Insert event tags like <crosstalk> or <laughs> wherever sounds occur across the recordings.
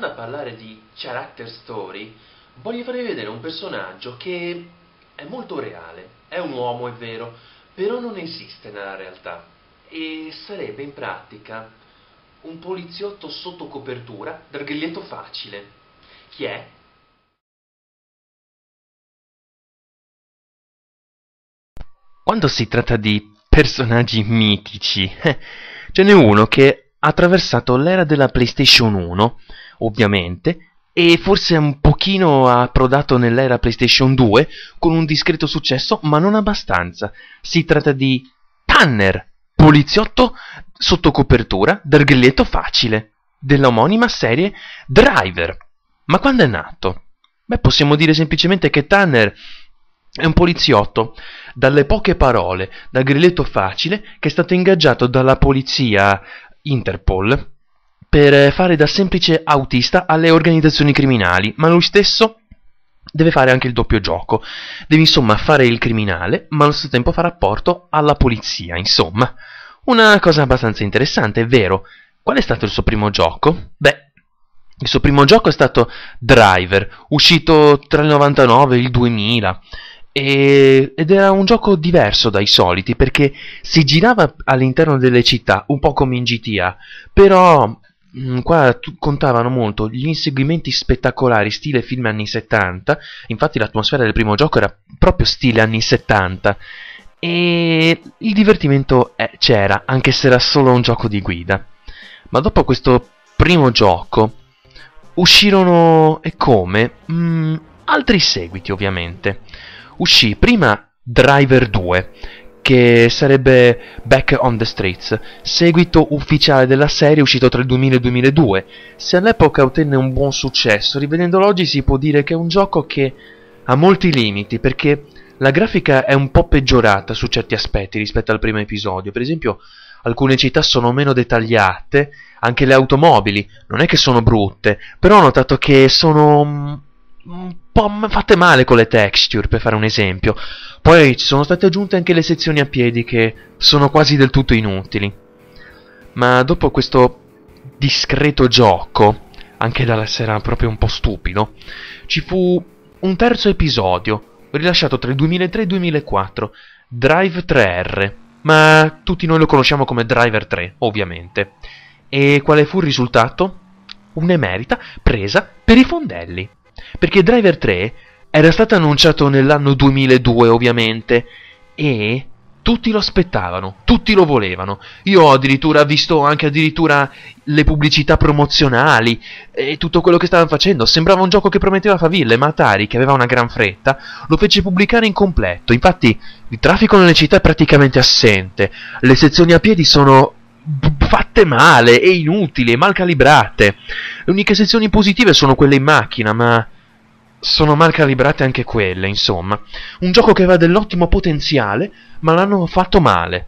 andando a parlare di character story, voglio farvi vedere un personaggio che è molto reale, è un uomo, è vero, però non esiste nella realtà e sarebbe in pratica un poliziotto sotto copertura dal griglietto facile. Chi è? Quando si tratta di personaggi mitici, <laughs> ce n'è uno che ha attraversato l'era della PlayStation 1 ovviamente, e forse un pochino approdato nell'era PlayStation 2 con un discreto successo, ma non abbastanza. Si tratta di Tanner, poliziotto sotto copertura dal grilletto facile dell'omonima serie Driver. Ma quando è nato? Beh, possiamo dire semplicemente che Tanner è un poliziotto, dalle poche parole, dal grilletto facile, che è stato ingaggiato dalla polizia Interpol per fare da semplice autista alle organizzazioni criminali, ma lui stesso deve fare anche il doppio gioco. Deve insomma fare il criminale, ma allo stesso tempo fare apporto alla polizia, insomma. Una cosa abbastanza interessante, è vero. Qual è stato il suo primo gioco? Beh, il suo primo gioco è stato Driver, uscito tra il 99 e il 2000. E, ed era un gioco diverso dai soliti perché si girava all'interno delle città, un po' come in GTA, però Mm, qua contavano molto gli inseguimenti spettacolari, stile film anni 70, infatti l'atmosfera del primo gioco era proprio stile anni 70, e il divertimento eh, c'era, anche se era solo un gioco di guida. Ma dopo questo primo gioco uscirono, e come, mh, mm, altri seguiti ovviamente. Uscì prima Driver 2, che sarebbe Back on the Streets, seguito ufficiale della serie uscito tra il 2000 e il 2002. Se all'epoca ottenne un buon successo, rivedendolo oggi si può dire che è un gioco che ha molti limiti, perché la grafica è un po' peggiorata su certi aspetti rispetto al primo episodio. Per esempio, alcune città sono meno dettagliate, anche le automobili non è che sono brutte, però ho notato che sono mm, mm, po' fatte male con le texture, per fare un esempio. Poi ci sono state aggiunte anche le sezioni a piedi che sono quasi del tutto inutili. Ma dopo questo discreto gioco, anche dall'essere proprio un po' stupido, ci fu un terzo episodio, rilasciato tra il 2003 e il 2004, Drive 3R, ma tutti noi lo conosciamo come Driver 3, ovviamente. E quale fu il risultato? Un'emerita presa per i fondelli. Perché Driver 3 era stato annunciato nell'anno 2002 ovviamente e tutti lo aspettavano, tutti lo volevano. Io ho addirittura visto anche addirittura le pubblicità promozionali e tutto quello che stavano facendo. Sembrava un gioco che prometteva faville, ma Atari, che aveva una gran fretta, lo fece pubblicare in completo. Infatti, il traffico nelle città è praticamente assente. Le sezioni a piedi sono fatte male e inutili e mal calibrate. Le uniche sezioni positive sono quelle in macchina, ma sono mal calibrate anche quelle, insomma. Un gioco che aveva dell'ottimo potenziale, ma l'hanno fatto male.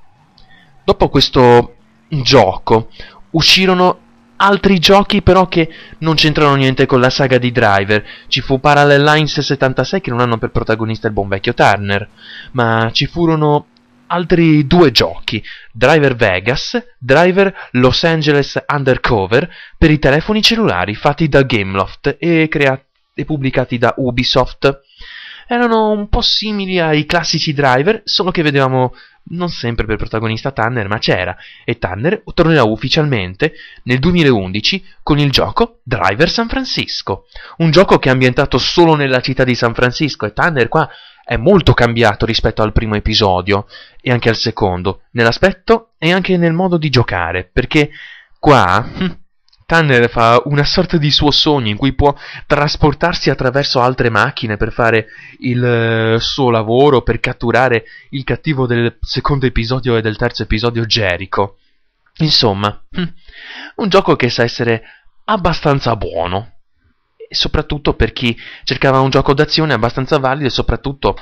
Dopo questo gioco uscirono altri giochi però che non c'entrano niente con la saga di Driver. Ci fu Parallel Lines 76 che non hanno per protagonista il buon vecchio Turner, ma ci furono altri due giochi, Driver Vegas, Driver Los Angeles Undercover, per i telefoni cellulari fatti da Gameloft e, e pubblicati da Ubisoft. Erano un po' simili ai classici driver, solo che vedevamo non sempre per protagonista Tanner, ma c'era, e Tanner tornerà ufficialmente nel 2011 con il gioco Driver San Francisco, un gioco che è ambientato solo nella città di San Francisco, e Tanner qua è molto cambiato rispetto al primo episodio e anche al secondo, nell'aspetto e anche nel modo di giocare, perché qua hm, Tanner fa una sorta di suo sogno in cui può trasportarsi attraverso altre macchine per fare il eh, suo lavoro, per catturare il cattivo del secondo episodio e del terzo episodio Jericho. Insomma, hm, un gioco che sa essere abbastanza buono, soprattutto per chi cercava un gioco d'azione abbastanza valido e soprattutto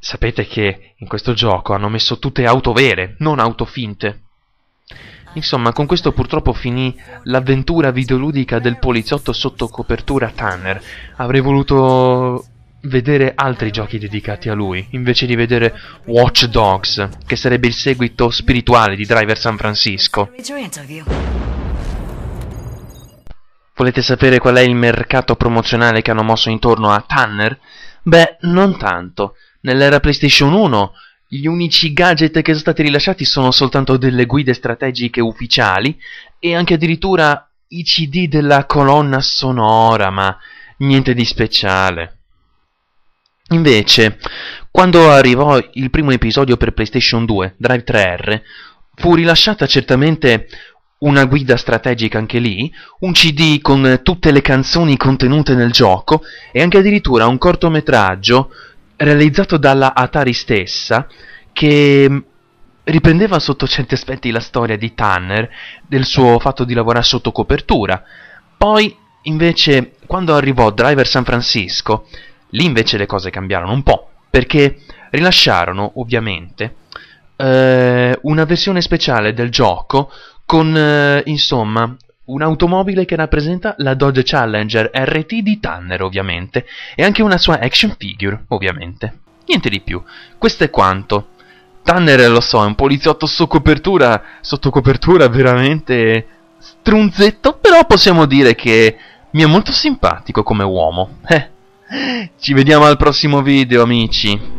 sapete che in questo gioco hanno messo tutte auto vere, non auto finte. Insomma, con questo purtroppo finì l'avventura videoludica del poliziotto sotto copertura Tanner. Avrei voluto vedere altri giochi dedicati a lui, invece di vedere Watch Dogs, che sarebbe il seguito spirituale di Driver San Francisco. Volete sapere qual è il mercato promozionale che hanno mosso intorno a Tanner? Beh, non tanto. Nell'era PlayStation 1 gli unici gadget che sono stati rilasciati sono soltanto delle guide strategiche ufficiali e anche addirittura i CD della colonna sonora, ma niente di speciale. Invece, quando arrivò il primo episodio per PlayStation 2, Drive 3R, fu rilasciata certamente una guida strategica anche lì, un CD con tutte le canzoni contenute nel gioco e anche addirittura un cortometraggio realizzato dalla Atari stessa che mm, riprendeva sotto certi aspetti la storia di Tanner, del suo fatto di lavorare sotto copertura. Poi, invece, quando arrivò Driver San Francisco, lì invece le cose cambiarono un po', perché rilasciarono, ovviamente, eh, una versione speciale del gioco con eh, insomma un'automobile che rappresenta la Dodge Challenger RT di Tanner ovviamente e anche una sua action figure ovviamente. Niente di più, questo è quanto. Tanner lo so, è un poliziotto sotto copertura, sotto copertura veramente strunzetto, però possiamo dire che mi è molto simpatico come uomo. Eh. <laughs> Ci vediamo al prossimo video amici.